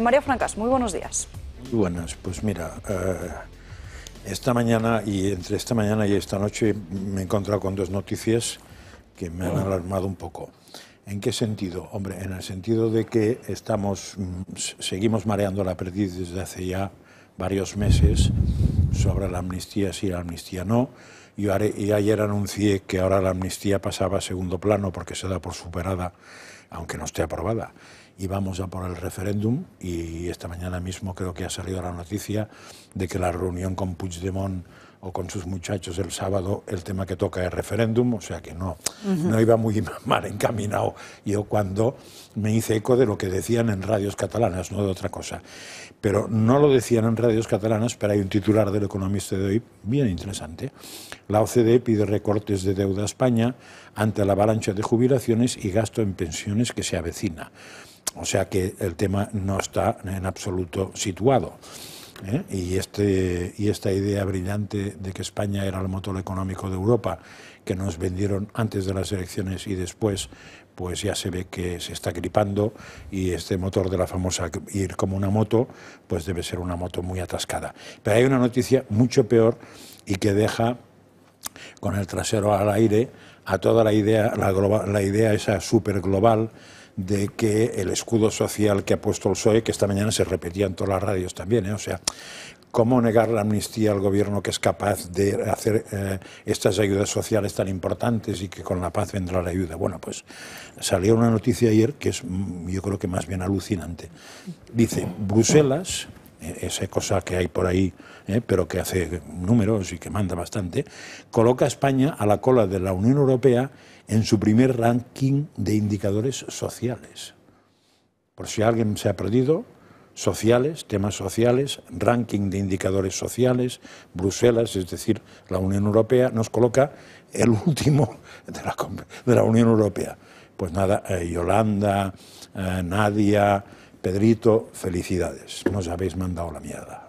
María Francas, muy buenos días. Muy buenas, pues mira, eh, esta mañana y entre esta mañana y esta noche me he encontrado con dos noticias que me han oh. alarmado un poco. ¿En qué sentido? Hombre, en el sentido de que estamos, mm, seguimos mareando la perdiz desde hace ya varios meses sobre la amnistía si la amnistía no. y ayer anuncié que ahora la amnistía pasaba a segundo plano porque se da por superada, aunque no esté aprobada. Y vamos a por el referéndum y esta mañana mismo creo que ha salido la noticia de que la reunión con Puigdemont o con sus muchachos el sábado, el tema que toca es referéndum, o sea que no, no iba muy mal encaminado yo cuando me hice eco de lo que decían en radios catalanas, no de otra cosa. Pero no lo decían en radios catalanas, pero hay un titular del Economista de hoy bien interesante. La OCDE pide recortes de deuda a España ante la avalancha de jubilaciones y gasto en pensiones que se avecina. O sea que el tema no está en absoluto situado. ¿eh? y, este, y esta idea brillante de que España era el motor económico de Europa, que nos vendieron antes de las elecciones y después, pues ya se ve que se está gripando y este motor de la famosa ir como una moto, pues debe ser una moto muy atascada. Pero hay una noticia mucho peor y que deja con el trasero al aire a toda la idea, la, la idea esa super global de que el escudo social que ha puesto el PSOE, que esta mañana se repetía en todas las radios también, ¿eh? o sea, ¿cómo negar la amnistía al gobierno que es capaz de hacer eh, estas ayudas sociales tan importantes y que con la paz vendrá la ayuda? Bueno, pues salió una noticia ayer que es mm, yo creo que más bien alucinante. Dice, Bruselas esa cosa que hay por ahí, eh, pero que hace números y que manda bastante, coloca a España a la cola de la Unión Europea en su primer ranking de indicadores sociales. Por si alguien se ha perdido, sociales, temas sociales, ranking de indicadores sociales, Bruselas, es decir, la Unión Europea, nos coloca el último de la, Unión Europea. Pues nada, eh, Yolanda, eh, Nadia, Pedrito, felicidades, nos habéis mandado la mierda.